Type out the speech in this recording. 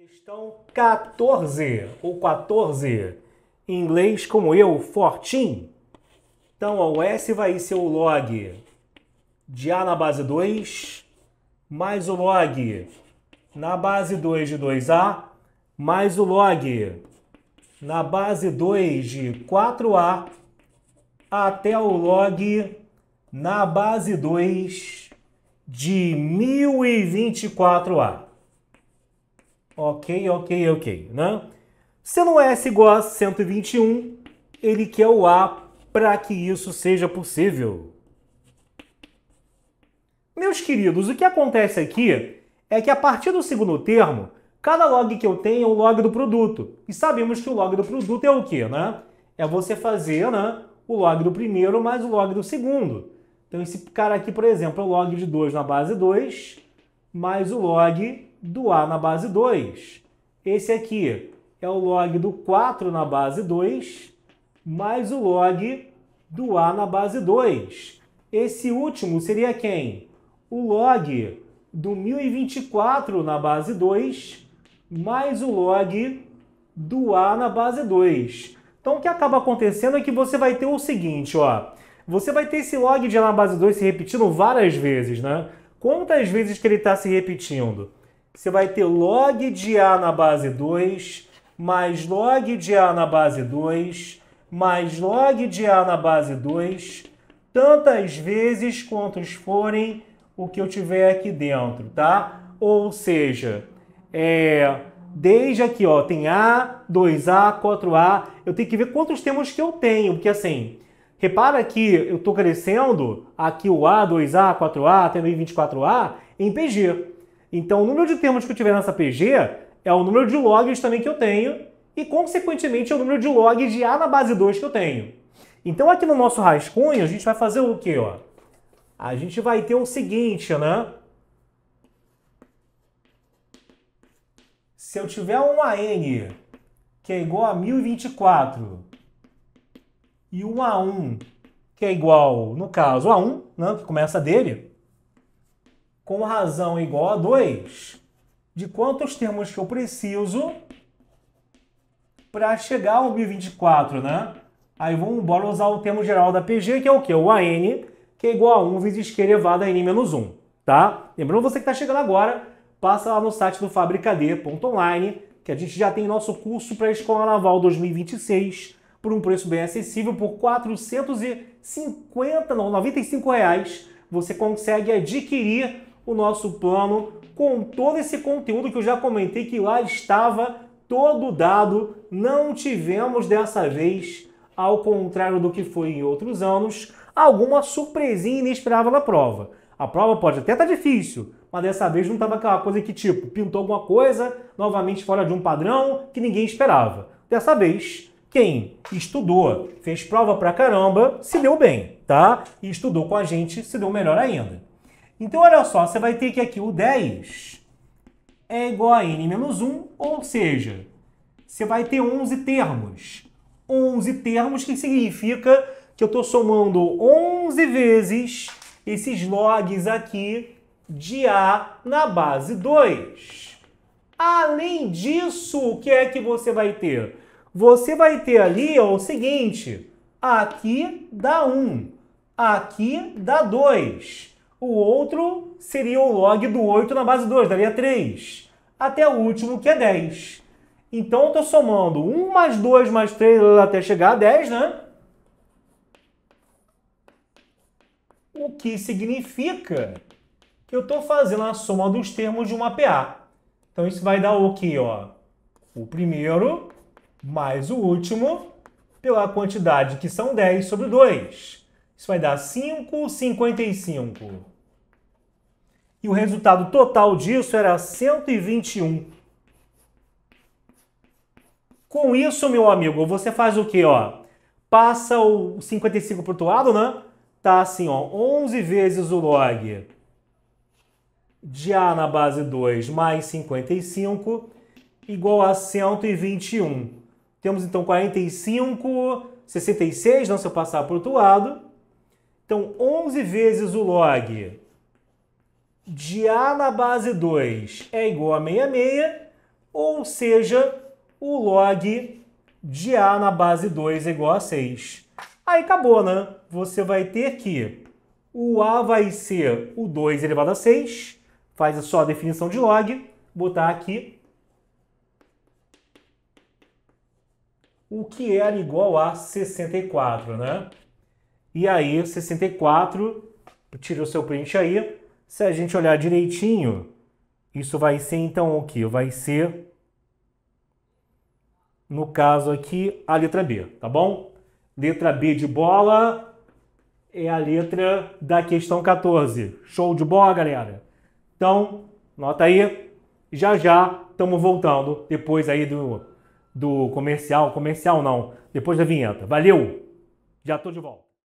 Questão 14 ou 14, em inglês como eu, fortim. Então, o S vai ser o log de A na base 2, mais o log na base 2 de 2A, mais o log na base 2 de 4A, até o log na base 2 de 1024A. Ok, ok, ok, né? é S igual a 121, ele quer o A para que isso seja possível. Meus queridos, o que acontece aqui é que a partir do segundo termo, cada log que eu tenho é o log do produto. E sabemos que o log do produto é o quê, né? É você fazer né, o log do primeiro mais o log do segundo. Então esse cara aqui, por exemplo, é o log de 2 na base 2, mais o log do A na base 2. Esse aqui é o log do 4 na base 2, mais o log do A na base 2. Esse último seria quem? O log do 1024 na base 2, mais o log do A na base 2. Então, o que acaba acontecendo é que você vai ter o seguinte, ó. Você vai ter esse log de A na base 2 se repetindo várias vezes, né? Quantas vezes que ele está se repetindo? Você vai ter log de A na base 2, mais log de A na base 2, mais log de A na base 2, tantas vezes quantos forem o que eu tiver aqui dentro, tá? Ou seja, é, desde aqui, ó, tem A, 2A, 4A, eu tenho que ver quantos termos que eu tenho, porque assim, repara que eu estou crescendo aqui o A, 2A, 4A, até 24A em PG. Então, o número de termos que eu tiver nessa PG é o número de logs também que eu tenho e, consequentemente, é o número de log de A na base 2 que eu tenho. Então, aqui no nosso rascunho, a gente vai fazer o quê? Ó? A gente vai ter o seguinte, né? Se eu tiver um AN que é igual a 1024 e um A1 que é igual, no caso, a 1, né, que começa dele, com razão igual a 2 de quantos termos que eu preciso para chegar ao 1024, né? Aí vamos embora usar o termo geral da PG, que é o quê? O AN, que é igual a 1 vezes Q elevado a N menos 1, tá? Lembrando você que está chegando agora, passa lá no site do fabricad.online, que a gente já tem nosso curso para a Escola Naval 2026, por um preço bem acessível, por 450, não, 95 reais, você consegue adquirir o nosso plano com todo esse conteúdo que eu já comentei que lá estava todo dado. Não tivemos dessa vez, ao contrário do que foi em outros anos, alguma surpresinha inesperada na prova. A prova pode até estar tá difícil, mas dessa vez não estava aquela coisa que, tipo, pintou alguma coisa novamente fora de um padrão que ninguém esperava. Dessa vez, quem estudou, fez prova pra caramba, se deu bem, tá? E estudou com a gente, se deu melhor ainda. Então, olha só, você vai ter que aqui o 10 é igual a n menos 1, ou seja, você vai ter 11 termos. 11 termos que significa que eu estou somando 11 vezes esses logs aqui de A na base 2. Além disso, o que é que você vai ter? Você vai ter ali ó, o seguinte, aqui dá 1, aqui dá 2. O outro seria o log do 8 na base 2, daria 3. Até o último, que é 10. Então, eu estou somando 1 mais 2 mais 3 até chegar a 10, né? O que significa que eu estou fazendo a soma dos termos de uma PA. Então, isso vai dar o quê? Ó? O primeiro mais o último pela quantidade, que são 10 sobre 2. Isso vai dar 5,55. E o resultado total disso era 121. Com isso, meu amigo, você faz o quê, ó? Passa o 55 para o outro lado, né? Tá assim, ó, 11 vezes o log de A na base 2 mais 55 igual a 121. Temos então 45, 66, não se eu passar para o outro lado, então, 11 vezes o log de A na base 2 é igual a 66, ou seja, o log de A na base 2 é igual a 6. Aí acabou, né? Você vai ter que o A vai ser o 2 elevado a 6, faz a sua definição de log, botar aqui o que era é igual a 64, né? E aí, 64, tira o seu print aí. Se a gente olhar direitinho, isso vai ser então o que? Vai ser, no caso aqui, a letra B, tá bom? Letra B de bola é a letra da questão 14. Show de bola, galera? Então, nota aí. Já já estamos voltando depois aí do, do comercial. Comercial não, depois da vinheta. Valeu! Já estou de volta.